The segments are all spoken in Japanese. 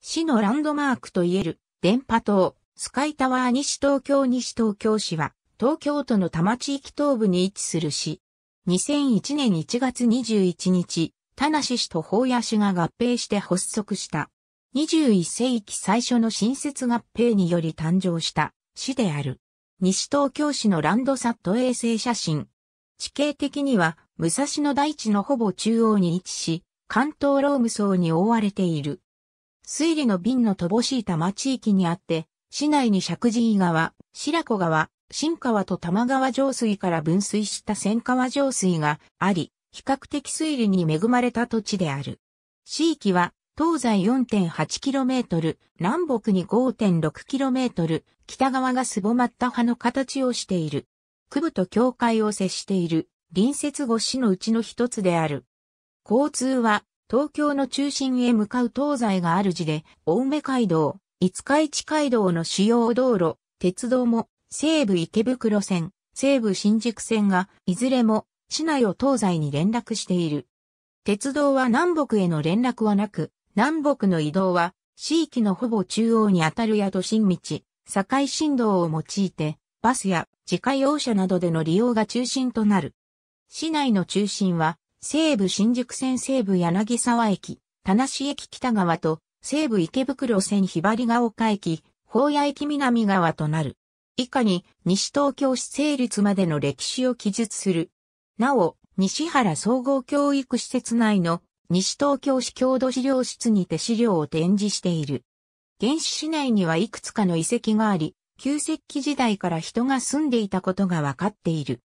市のランドマークといえる、電波塔、スカイタワー西東京西東京市は、東京都の多摩地域東部に位置する市。2001年1月21日、田無市と法屋市が合併して発足した。21世紀最初の新設合併により誕生した市である。西東京市のランドサット衛星写真。地形的には武蔵野大地のほぼ中央に位置し、関東ローム層に覆われている。水利の瓶の乏しい多摩地域にあって、市内に石神井川、白子川、新川と玉川上水から分水した千川上水があり、比較的水利に恵まれた土地である。地域は東西 4.8km、南北に 5.6km、北側がすぼまった葉の形をしている。区部と境界を接している隣接五市のうちの一つである。交通は東京の中心へ向かう東西がある地で、青梅街道、五日市街道の主要道路、鉄道も、西武池袋線、西武新宿線が、いずれも、市内を東西に連絡している。鉄道は南北への連絡はなく、南北の移動は、地域のほぼ中央にあたるや都心道、境新道を用いて、バスや自家用車などでの利用が中心となる。市内の中心は、西武新宿線西武柳沢駅、田無駅北側と、西武池袋線ひばりが丘駅、宝屋駅南側となる。以下に、西東京市成立までの歴史を記述する。なお、西原総合教育施設内の西東京市郷土資料室にて資料を展示している。原始市内にはいくつかの遺跡があり、旧石器時代から人が住んでいたことがわかっている。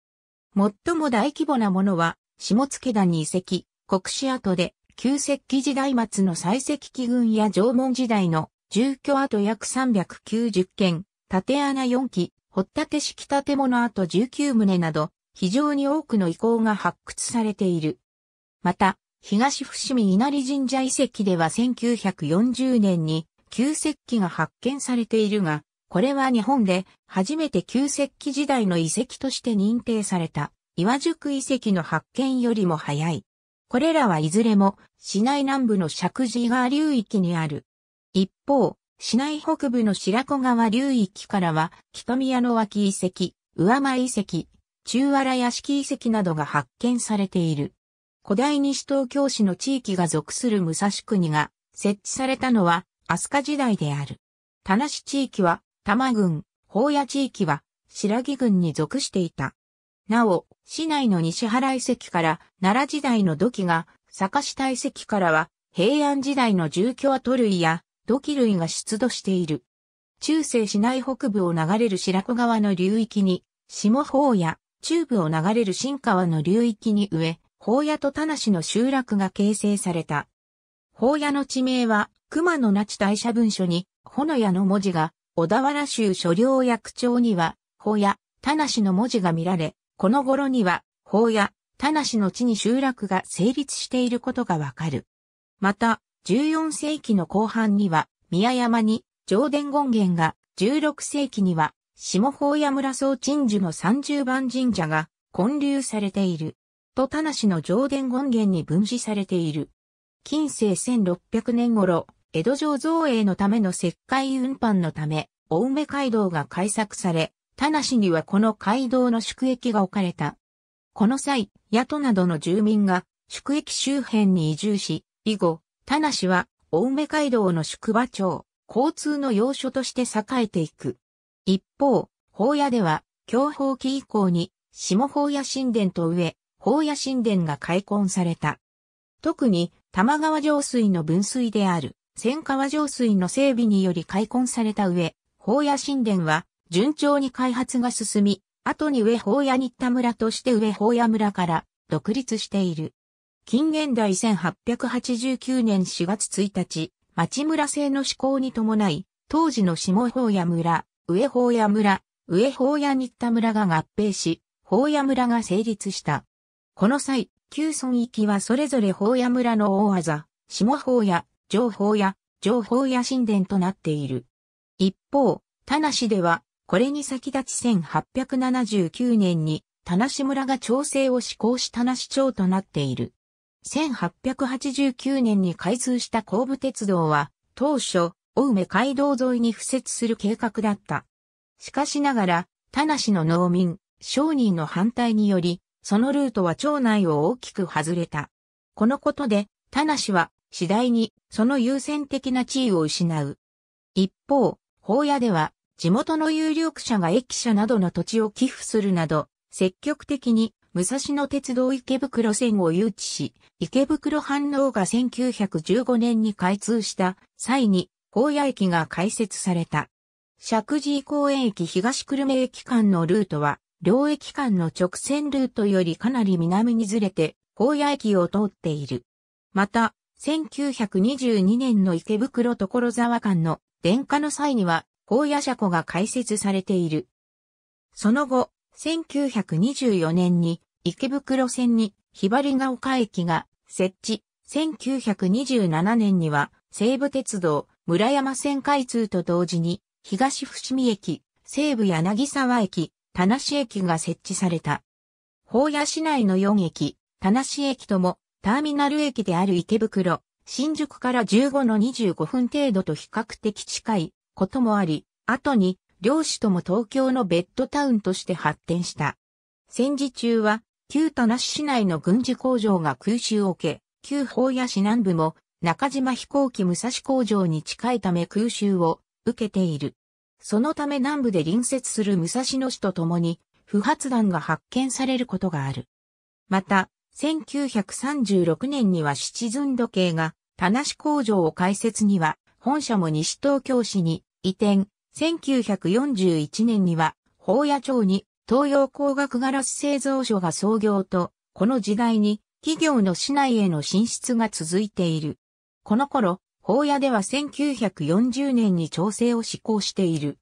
最も大規模なものは下付田に遺跡、国史跡で、旧石器時代末の採石器群や縄文時代の住居跡約390件、縦穴4基、掘立式建物跡19棟など、非常に多くの遺構が発掘されている。また、東伏見稲荷神社遺跡では1940年に旧石器が発見されているが、これは日本で初めて旧石器時代の遺跡として認定された。岩宿遺跡の発見よりも早い。これらはいずれも市内南部の石神川流域にある。一方、市内北部の白子川流域からは、北宮の脇遺跡、上間遺跡、中原屋敷遺跡などが発見されている。古代西東京市の地域が属する武蔵国が設置されたのは飛鳥時代である。田無地域は多摩郡、宝屋地域は白木郡に属していた。なお、市内の西原遺跡から奈良時代の土器が、坂下遺跡からは平安時代の住居跡類や土器類が出土している。中世市内北部を流れる白子川の流域に、下方や中部を流れる新川の流域に植え、法屋と田無の集落が形成された。法屋の地名は、熊野那智大社文書に、ほのやの文字が、小田原州所領役長には、法屋、田無の文字が見られ、この頃には、法や田無の地に集落が成立していることがわかる。また、14世紀の後半には、宮山に上殿権現が、16世紀には、下法屋村総鎮守の30番神社が建立されている。と田無の上殿権現に分祀されている。近世1600年頃、江戸城造営のための石灰運搬のため、青梅街道が開削され、田無にはこの街道の宿駅が置かれた。この際、宿などの住民が宿駅周辺に移住し、以後、田無は青梅街道の宿場町、交通の要所として栄えていく。一方、法屋では、教保期以降に、下法屋神殿と上、法屋神殿が開墾された。特に、玉川上水の分水である、千川上水の整備により開墾された上、法屋神殿は、順調に開発が進み、後に上法屋新田村として上法屋村から独立している。近現代1889年4月1日、町村制の施行に伴い、当時の下法屋村、上法屋村、上法屋新田村が合併し、法屋村が成立した。この際、旧村域はそれぞれ法屋村の大技、下法屋、上報屋、上報屋神殿となっている。一方、田無では、これに先立ち1879年に、田無村が調整を施行し田無町となっている。1889年に開通した神武鉄道は、当初、青梅街道沿いに付設する計画だった。しかしながら、田無の農民、商人の反対により、そのルートは町内を大きく外れた。このことで、田無は次第にその優先的な地位を失う。一方、法屋では地元の有力者が駅舎などの土地を寄付するなど、積極的に武蔵野鉄道池袋線を誘致し、池袋反応が1915年に開通した際に、高野駅が開設された。石神井公園駅東久留米駅間のルートは、両駅間の直線ルートよりかなり南にずれて、高野駅を通っている。また、1922年の池袋所沢間の電化の際には、高野車庫が開設されている。その後、1924年に池袋線にひばりが丘駅が設置。1927年には西武鉄道村山線開通と同時に東伏見駅、西武柳沢駅、田無駅が設置された。法屋市内の4駅、田無駅ともターミナル駅である池袋、新宿から15の25分程度と比較的近いこともあり、後に両師とも東京のベッドタウンとして発展した。戦時中は、旧田無市内の軍事工場が空襲を受け、旧法屋市南部も中島飛行機武蔵工場に近いため空襲を受けている。そのため南部で隣接する武蔵野市と共に不発弾が発見されることがある。また、1936年にはシチズン時計が田無工場を開設には本社も西東京市に移転、1941年には、宝屋町に東洋工学ガラス製造所が創業と、この時代に企業の市内への進出が続いている。この頃、宝屋では1940年に調整を施行している。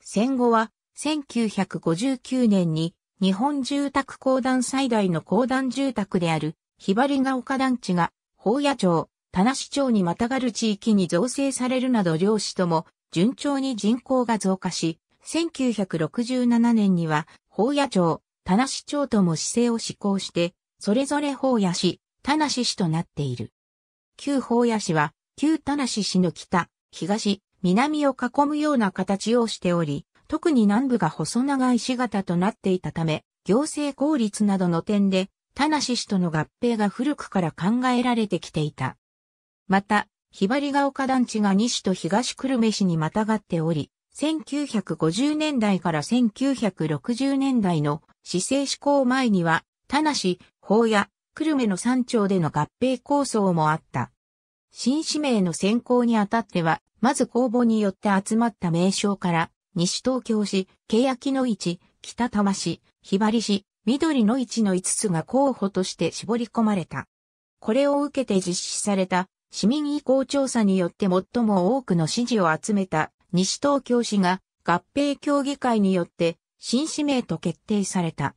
戦後は1959年に日本住宅公団最大の公団住宅であるひばりが丘団地が宝屋町、田無町にまたがる地域に造成されるなど両市とも順調に人口が増加し、1967年には、法屋町、田無町とも市政を施行して、それぞれ法屋市、田無市となっている。旧法屋市は、旧田無市の北、東、南を囲むような形をしており、特に南部が細長い市型となっていたため、行政効率などの点で、田無市との合併が古くから考えられてきていた。また、ひばりが丘団地が西と東久留米市にまたがっており、1950年代から1960年代の市政施行前には、田無、法屋、久留米の山頂での合併構想もあった。新市名の選考にあたっては、まず公募によって集まった名称から、西東京市、欅の市、北玉市、ひばり市、緑の市の5つが候補として絞り込まれた。これを受けて実施された市民意向調査によって最も多くの支持を集めた西東京市が合併協議会によって新市名と決定された。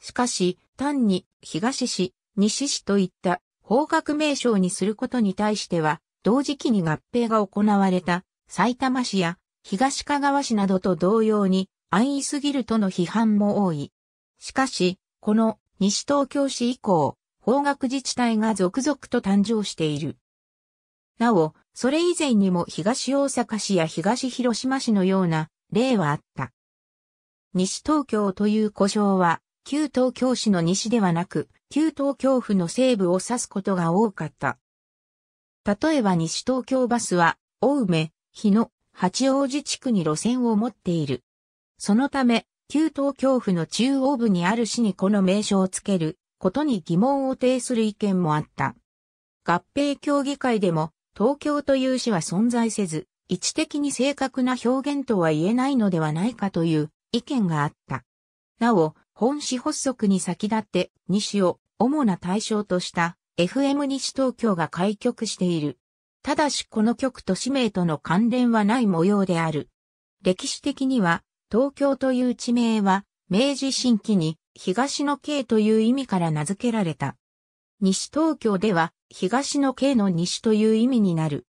しかし、単に東市、西市といった方角名称にすることに対しては、同時期に合併が行われた埼玉市や東かがわ市などと同様に安易すぎるとの批判も多い。しかし、この西東京市以降、方角自治体が続々と誕生している。なお、それ以前にも東大阪市や東広島市のような例はあった。西東京という呼称は、旧東京市の西ではなく、旧東京府の西部を指すことが多かった。例えば西東京バスは、青梅、日野、八王子地区に路線を持っている。そのため、旧東京府の中央部にある市にこの名称をつけることに疑問を呈する意見もあった。合併協議会でも東京という市は存在せず、位置的に正確な表現とは言えないのではないかという意見があった。なお、本市発足に先立って西を主な対象とした FM 西東京が開局している。ただしこの局と市名との関連はない模様である。歴史的には東京という地名は明治新規に東の京という意味から名付けられた。西東京では東の京の西という意味になる。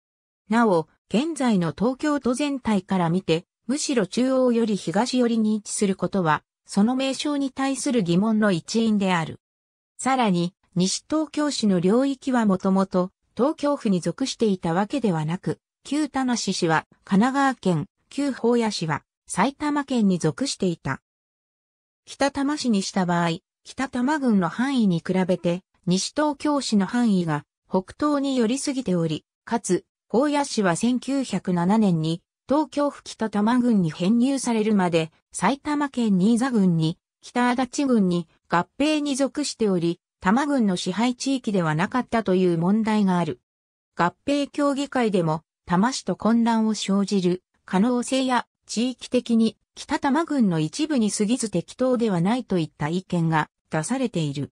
なお、現在の東京都全体から見て、むしろ中央より東寄りに位置することは、その名称に対する疑問の一因である。さらに、西東京市の領域はもともと東京府に属していたわけではなく、旧田無市は神奈川県、旧法屋市は埼玉県に属していた。北多摩市にした場合、北多摩郡の範囲に比べて西東京市の範囲が北東に寄りすぎており、かつ、高野市は1907年に東京府北多摩郡に編入されるまで埼玉県新座郡に北足立郡に合併に属しており、多摩郡の支配地域ではなかったという問題がある。合併協議会でも多摩市と混乱を生じる可能性や地域的に北多摩郡の一部に過ぎず適当ではないといった意見が出されている。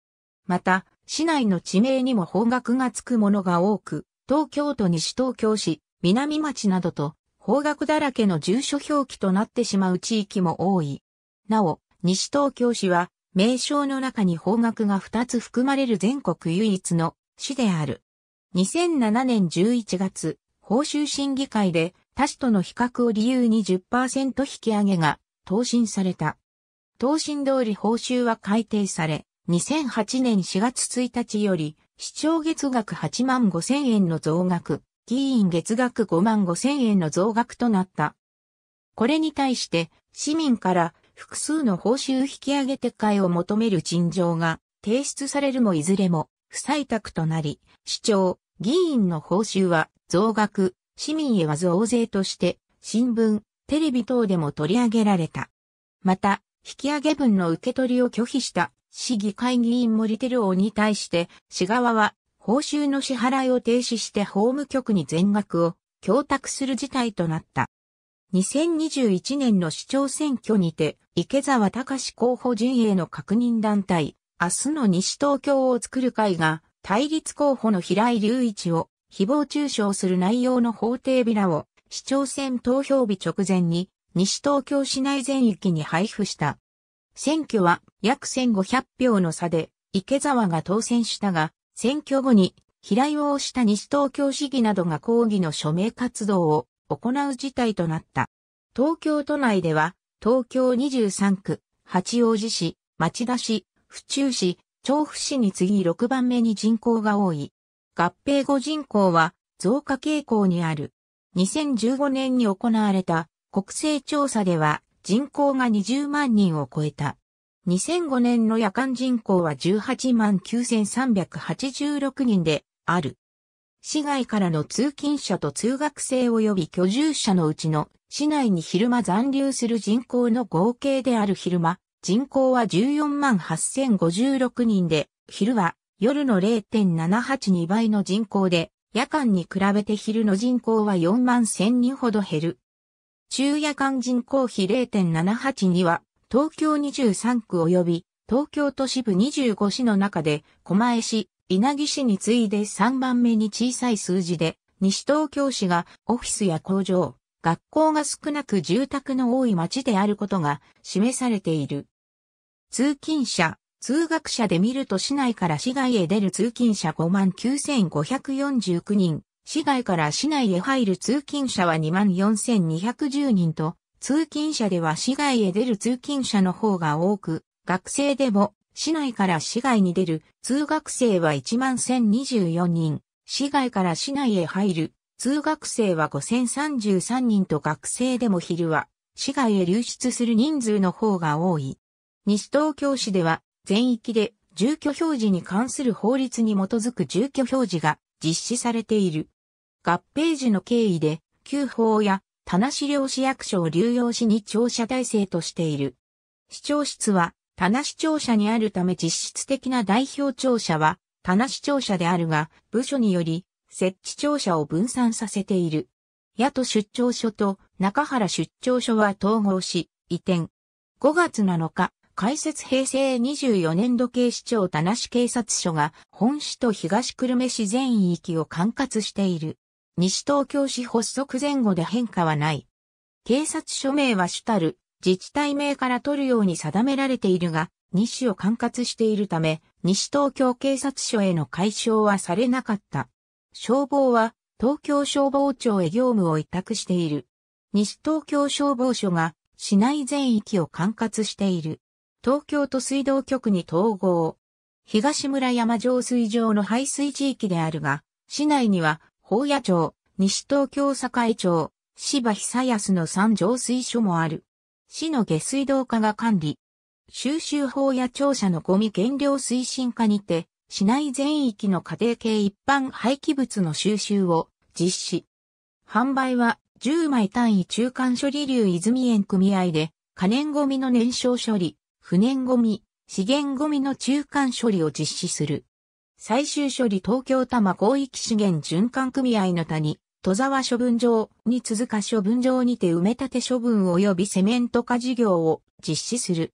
また、市内の地名にも方角がつくものが多く、東京都西東京市、南町などと、方角だらけの住所表記となってしまう地域も多い。なお、西東京市は、名称の中に方角が2つ含まれる全国唯一の市である。2007年11月、報酬審議会で他市との比較を理由に10%引き上げが答申された。答申通り報酬は改定され、2008年4月1日より、市長月額8万5千円の増額、議員月額5万5千円の増額となった。これに対して、市民から複数の報酬引き上げ撤回を求める陳情が提出されるもいずれも不採択となり、市長、議員の報酬は増額、市民へは増税として、新聞、テレビ等でも取り上げられた。また、引き上げ分の受け取りを拒否した市議会議員森ル王に対して、市側は報酬の支払いを停止して法務局に全額を供託する事態となった。2021年の市長選挙にて、池沢隆候補陣営の確認団体、明日の西東京を作る会が、対立候補の平井隆一を誹謗中傷する内容の法廷ビラを市長選投票日直前に西東京市内全域に配布した。選挙は約1500票の差で池沢が当選したが、選挙後に平井を押した西東京市議などが抗議の署名活動を行う事態となった。東京都内では、東京23区、八王子市、町田市、府中市、調布市に次6番目に人口が多い。合併後人口は増加傾向にある。2015年に行われた国勢調査では人口が20万人を超えた。2005年の夜間人口は18万9386人である。市外からの通勤者と通学生及び居住者のうちの市内に昼間残留する人口の合計である昼間、人口は14万8056人で、昼は夜の0.782倍の人口で、夜間に比べて昼の人口は4万1000人ほど減る。昼夜間人口比0.782は、東京23区及び、東京都市部25市の中で、狛江市、稲城市に次いで3番目に小さい数字で、西東京市がオフィスや工場、学校が少なく住宅の多い町であることが示されている。通勤者、通学者で見ると市内から市外へ出る通勤者5万9549人、市外から市内へ入る通勤者は24,210人と、通勤者では市外へ出る通勤者の方が多く、学生でも市内から市外に出る通学生は11,024人、市外から市内へ入る通学生は5,033人と学生でも昼は市外へ流出する人数の方が多い。西東京市では全域で住居表示に関する法律に基づく住居表示が実施されている。合併時の経緯で、旧法や田無領市役所を流用しに庁舎体制としている。市長室は、田無庁舎にあるため実質的な代表庁舎は、田無庁舎であるが、部署により、設置庁舎を分散させている。野都出張所と中原出張所は統合し、移転。5月7日、開設平成24年度警視庁田無警察署が本市と東久留米市全域を管轄している。西東京市発足前後で変化はない。警察署名は主たる自治体名から取るように定められているが、西を管轄しているため、西東京警察署への解消はされなかった。消防は東京消防庁へ業務を委託している。西東京消防署が市内全域を管轄している。東京都水道局に統合。東村山上水場の排水地域であるが、市内には宝屋町、西東京栄町、芝久安の三浄水所もある。市の下水道課が管理。収集法や庁舎のゴミ減量推進課にて、市内全域の家庭系一般廃棄物の収集を実施。販売は10枚単位中間処理流泉園組合で、可燃ゴミの燃焼処理、不燃ゴミ、資源ゴミの中間処理を実施する。最終処理東京多摩広域資源循環組合の谷、戸沢処分場に続か処分場にて埋め立て処分及びセメント化事業を実施する。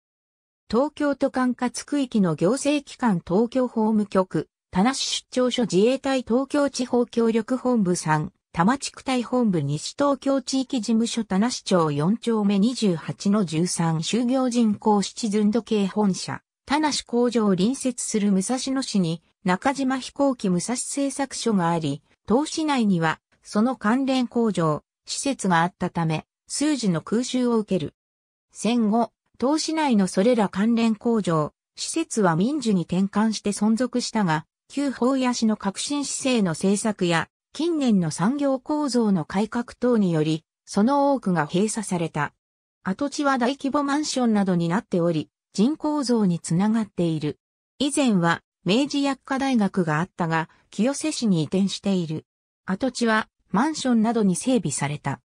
東京都管轄区域の行政機関東京法務局、田無出張所自衛隊東京地方協力本部3、多摩地区隊本部西東京地域事務所田無町4丁目28の13就業人口七寸土計本社。田無工場を隣接する武蔵野市に中島飛行機武蔵製作所があり、東市内にはその関連工場、施設があったため、数字の空襲を受ける。戦後、東市内のそれら関連工場、施設は民需に転換して存続したが、旧法屋市の革新姿勢の政策や、近年の産業構造の改革等により、その多くが閉鎖された。跡地は大規模マンションなどになっており、人口増につながっている。以前は明治薬科大学があったが、清瀬市に移転している。跡地はマンションなどに整備された。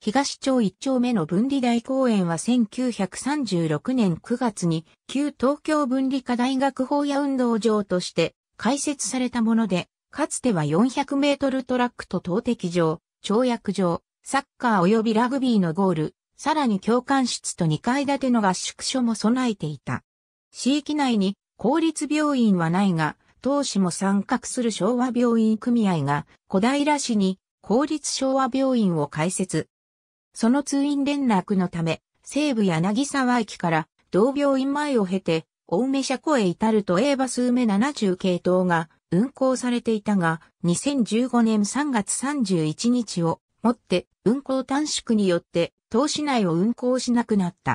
東町1丁目の分離大公園は1936年9月に旧東京分離科大学法や運動場として開設されたもので、かつては400メートルトラックと投擲場、跳躍場、サッカー及びラグビーのゴール、さらに教官室と2階建ての合宿所も備えていた。市域内に公立病院はないが、当市も参画する昭和病院組合が小平市に公立昭和病院を開設。その通院連絡のため、西部柳沢駅から同病院前を経て、青梅車庫へ至ると A バス梅70系統が運行されていたが、2015年3月31日をもって運行短縮によって東市内を運行しなくなった。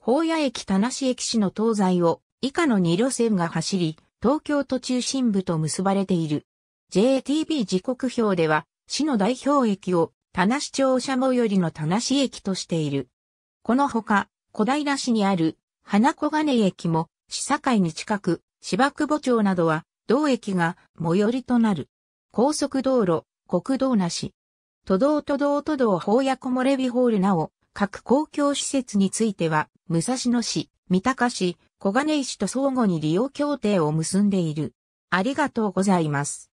宝屋駅田無駅市の東西を以下の2路線が走り、東京都中心部と結ばれている。JTB 時刻表では、市の代表駅を田無庁舎最寄りの田無駅としている。このほか、小平市にある花小金駅も市境に近く、芝久保町などは同駅が最寄りとなる。高速道路、国道なし。都道都道都道宝屋木漏れ日ホールなお、各公共施設については、武蔵野市、三鷹市、小金井市と相互に利用協定を結んでいる。ありがとうございます。